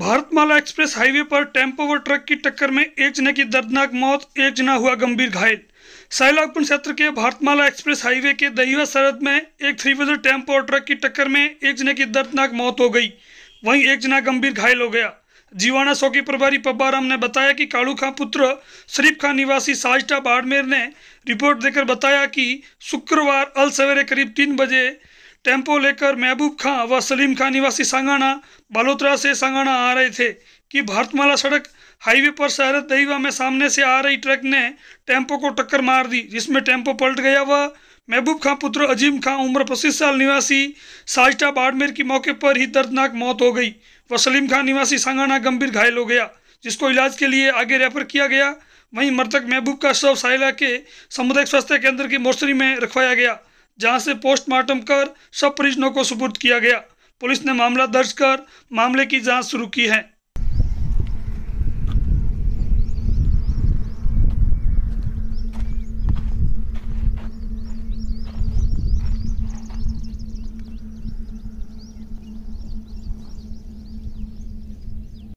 Bharatmala express highway पर tempo व truck की टक्कर में एक जने की दर्दनाक मौत एक जना हुआ गंभीर घायल सैलागपुर क्षेत्र के भारतमाला एक्सप्रेस हाईवे के दहीवा सरहद में एक थ्री व्हीलर टेम्पो और ट्रक की टक्कर में एक जने की दर्दनाक मौत हो गई वहीं एक जना गंभीर घायल हो गया जीवाना चौकी प्रभारी पब्बाराम ने बताया कि कालू खां पुत्र शरीफ खां निवासी साजटा बाड़मेर ने रिपोर्ट देकर बताया कि शुक्रवार अल सवेरे करीब तीन बजे टेम्पो लेकर महबूब खां व सलीम खां निवासी सांगाना बालोतरा से सांगाना आ रहे थे कि भारतमाला सड़क हाईवे पर शहरत दहीवा में सामने से आ रही ट्रक ने टेम्पो को टक्कर मार दी जिसमें टेम्पो पलट गया व महबूब खां पुत्र अजीम खां उम्र पच्चीस साल निवासी साजिटा बाड़मेर की मौके पर ही दर्दनाक मौत हो गई व सलीम खां निवासी सांगाना गंभीर घायल हो गया जिसको इलाज के लिए आगे रेफर किया गया वहीं मृतक महबूब का शव साहिला के सामुदायिक स्वास्थ्य केंद्र की मोर्चरी में रखवाया गया जहां से पोस्टमार्टम कर सब परिजनों को सुपुर्द किया गया पुलिस ने मामला दर्ज कर मामले की जांच शुरू की है